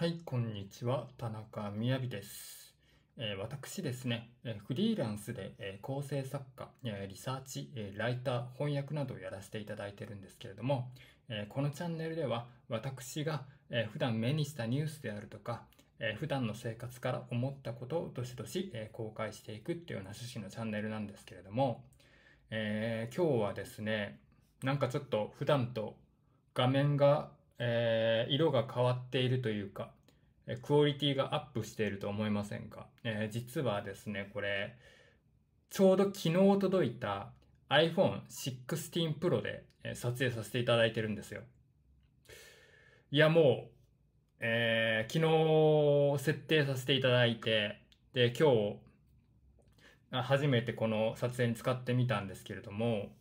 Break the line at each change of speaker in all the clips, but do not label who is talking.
はい、こんにちは。田中みです。えー、私ですね、えフリーランスで、え構成作家、えリサーチ、えライター、翻訳などをやらせていただいてるんですけれども、えこのチャンネルでは私が、え普段目にしたニュースであるとか、え普段の生活から思ったことをどしどし、え公開していくっていうような趣旨のチャンネルなんですけれども、えー、今日はですね、なんかちょっと普段と画面がえー、色が変わっているというか、えクオリティがアップしていると思いませんか、えー、実はですね、これ、ちょうど昨日届いた iPhone 16 Pro で撮影させていただいてるんですよ。いや、もう、えー、昨日設定させていただいて、で、今日、初めてこの撮影に使ってみたんですけれども、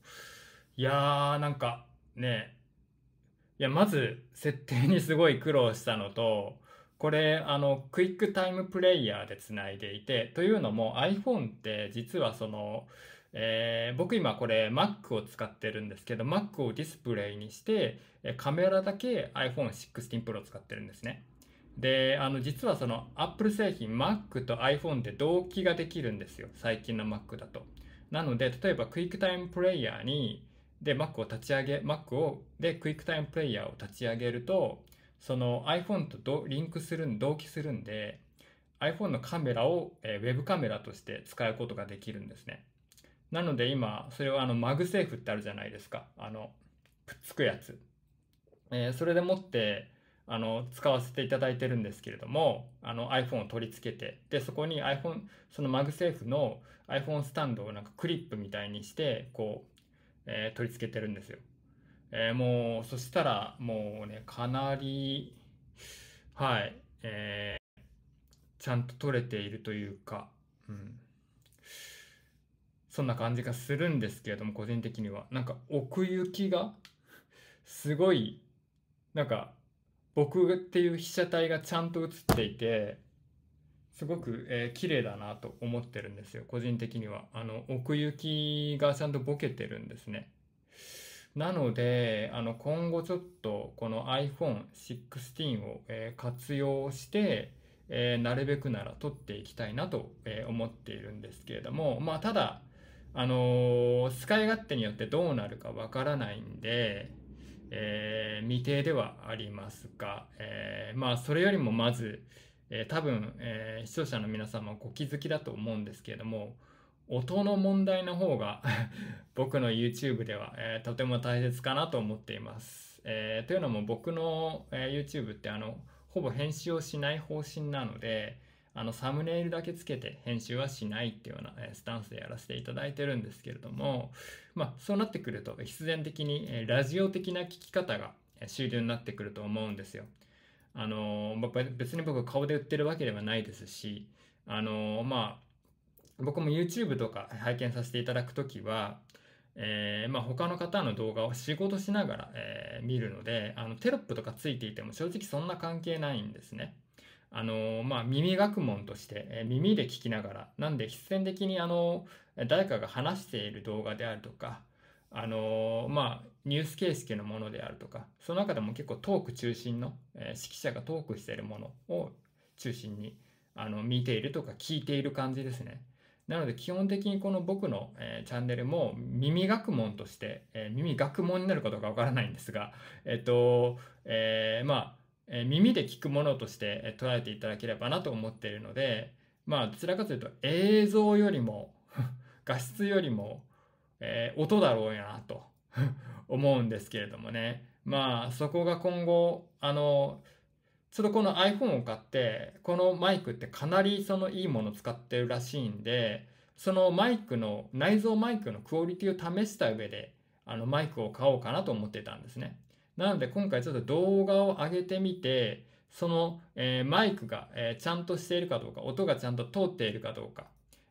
いやー、なんかね、いや、まず設定にすごい苦労したのと、これ、あの、クイックタイムプレイヤーでつないでいて、というのも iPhone って実はその、えー、僕今これ Mac を使ってるんですけど、Mac をディスプレイにして、カメラだけ iPhone16 Pro 使ってるんですね。で、あの、実はその Apple 製品 Mac と iPhone で同期ができるんですよ。最近の Mac だと。なので、例えばクイックタイムプレイヤーに、で Mac を立ち上げ Mac をで QuickTime プレイヤーを立ち上げるとその iPhone とリンクする同期するんで iPhone のカメラを、えー、ウェブカメラとして使うことができるんですねなので今それはあのマグセーフってあるじゃないですかあのくっつくやつ、えー、それでもってあの使わせていただいてるんですけれどもあの iPhone を取り付けてでそこに iPhone そのマグセーフの iPhone スタンドをなんかクリップみたいにしてこうえー、取り付けてるんですよ。えー、もう、そしたら、もうね、かなり、はい、えー、ちゃんと取れているというか、うん。そんな感じがするんですけれども、個人的には。なんか、奥行きが、すごい、なんか、僕っていう被写体がちゃんと写っていて、すごく、えー、綺麗だなと思ってるんですよ、個人的には。あの、奥行きがちゃんとボケてるんですね。なので、あの、今後ちょっと、この iPhone16 を、えー、活用して、えー、なるべくなら撮っていきたいなと、え思っているんですけれども、まあ、ただ、あの使い勝手によってどうなるかわからないんで、え未定ではありますが、えまあ、それよりもまず、えー、多分、えー、視聴者の皆様ご気づきだと思うんですけれども、音の問題の方が 僕の YouTube では、えー、とても大切かなと思っています。えというのも僕の、え YouTube ってあの、ほぼ編集をしない方針なので、あの、サムネイルだけつけて編集はしないっていうような、えスタンスでやらせていただいてるんですけれども、まあ、そうなってくると必然的に、えラジオ的な聞き方が主流になってくると思うんですよ。あの、別に僕顔で売ってるわけではないですし、あの、まあ、僕も YouTube とか拝見させていただくときは、えー、まあ、他の方の動画を仕事しながら、えー、見るので、あの、テロップとかついていても正直そんな関係ないんですね。あのまあ、耳学問として、えー、耳で聞きながら、なんで必然的にあの、誰かが話している動画であるとか、あのー、まあ、ニュース形式のものであるとか、その中でも結構トーク中心の、えー、指揮者がトークしているものを中心に、あの、見ているとか聞いている感じですね。なので基本的にこの僕の、えー、チャンネルも耳学問として、えー、耳学問になるかどうかわからないんですが、えっ、と、えー、まあ、え耳で聞くものとして、え捉えていただければなと思っているので、まあ、どちらかというと映像よりも 画質よりも、えー、音だろうなと 思うんですけれどもね。まあ、そこが今後、あの、ちょっとこの iPhone を買って、このマイクってかなりそのいいもの使ってるらしいんで、そのマイクの、内蔵マイクのクオリティを試した上で、あのマイクを買おうかなと思ってたんですね。なので今回ちょっと動画を上げてみて、その、えー、マイクが、えー、ちゃんとしているかどうか、音がちゃんと通っているかどうか、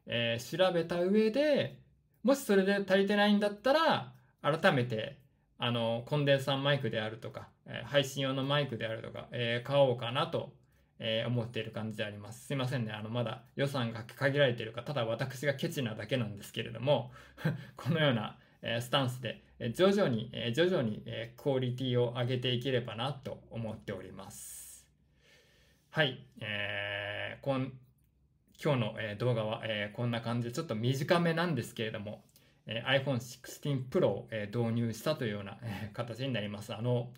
えー、調べた上で、もしそれで足りてないんだったら、改めて、あの、コンデンサーマイクであるとか、え配信用のマイクであるとか、えー、買おうかなと、えー、思っている感じであります。すいませんね。あの、まだ予算が限られているか、ただ私がケチなだけなんですけれども、このような、えスタンスで、え徐々に、え徐々に、えクオリティを上げていければなと思っております。はい。えー、こん今日の、え動画は、えこんな感じでちょっと短めなんですけれども、え iPhone 16 Pro を、え導入したというような、え形になります。あの、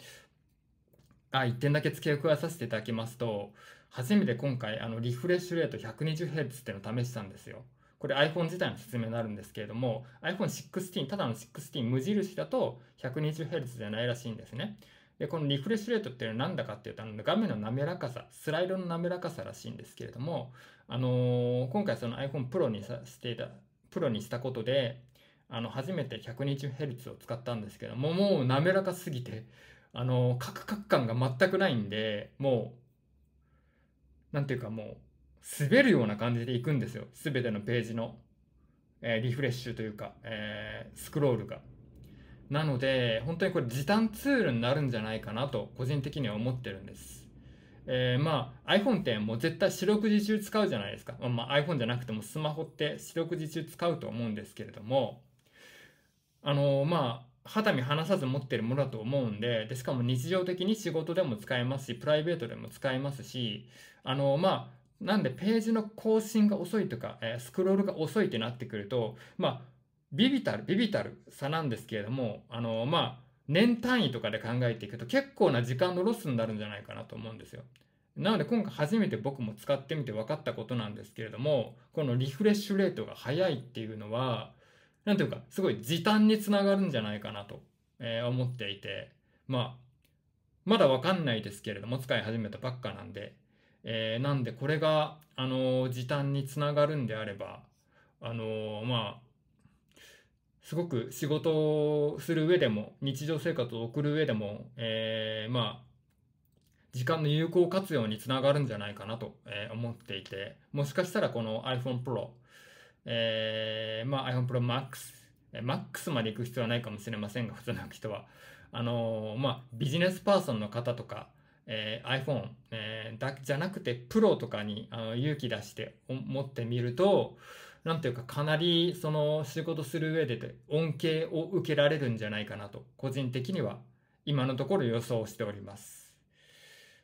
あ、1点だけ付け加えさせていただきますと、初めて今回、あの、リフレッシュレート 120Hz っていうのを試したんですよ。これ iPhone 自体の説明になるんですけれども、iPhone 16、ただの16無印だと 120Hz じゃないらしいんですね。で、このリフレッシュレートっていうのは何だかっていうと、あの画面の滑らかさ、スライドの滑らかさらしいんですけれども、あのー、今回その iPhone Pro にさしていた、プロにしたことで、あの、初めて 120Hz を使ったんですけども、もう滑らかすぎて、あのー、カクカク感が全くないんで、もう、なんていうかもう、滑るような感じでいくんですよ。すべてのページの、えー、リフレッシュというか、えー、スクロールが。なので、本当にこれ時短ツールになるんじゃないかなと、個人的には思ってるんです。えー、まあ iPhone ってもう絶対四六時中使うじゃないですか。まあ、iPhone じゃなくてもスマホって四六時中使うと思うんですけれども、あのー、まあ、肌身離さず持ってるものだと思うんで、で、しかも日常的に仕事でも使えますし、プライベートでも使えますし、あのー、まあ、なんでページの更新が遅いとか、えスクロールが遅いってなってくると、まあ、ビビたる、ビビたる差なんですけれども、あの、まあ、年単位とかで考えていくと結構な時間のロスになるんじゃないかなと思うんですよ。なので今回初めて僕も使ってみて分かったことなんですけれども、このリフレッシュレートが早いっていうのは、なんていうか、すごい時短につながるんじゃないかなと、え思っていて、まあ、まだ分かんないですけれども、使い始めたばっかなんで、えー、なんでこれが、あの時短につながるんであれば、あのまあ、すごく仕事をする上でも、日常生活を送る上でも、えー、まあ、時間の有効活用につながるんじゃないかなと、え思っていて、もしかしたらこの iPhone Pro、えー、まあ iPhone Pro Max、え Max まで行く必要はないかもしれませんが、普通の人は。あのー、まあ、ビジネスパーソンの方とか、えー、iPhone、えー、だじゃなくてプロとかにあの勇気出して持ってみると、なんていうかかなりその仕事する上でで恩恵を受けられるんじゃないかなと、個人的には今のところ予想しております。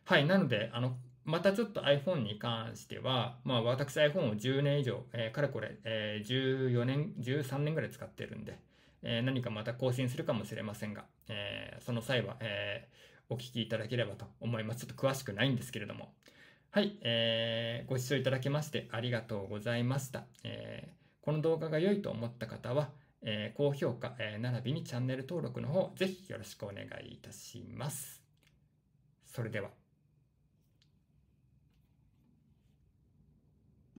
はい、なので、あの、またちょっと iPhone に関しては、まあ私 iPhone を10年以上、えー、かれこれ、えー、14年、13年ぐらい使ってるんで、えー、何かまた更新するかもしれませんが、えー、その際は、えー、お聞きいただければと思います。ちょっと詳しくないんですけれども。はい、えー、ご視聴いただきましてありがとうございました。えー、この動画が良いと思った方は、えー、高評価、えー、並びにチャンネル登録の方、ぜひよろしくお願いいたします。それでは。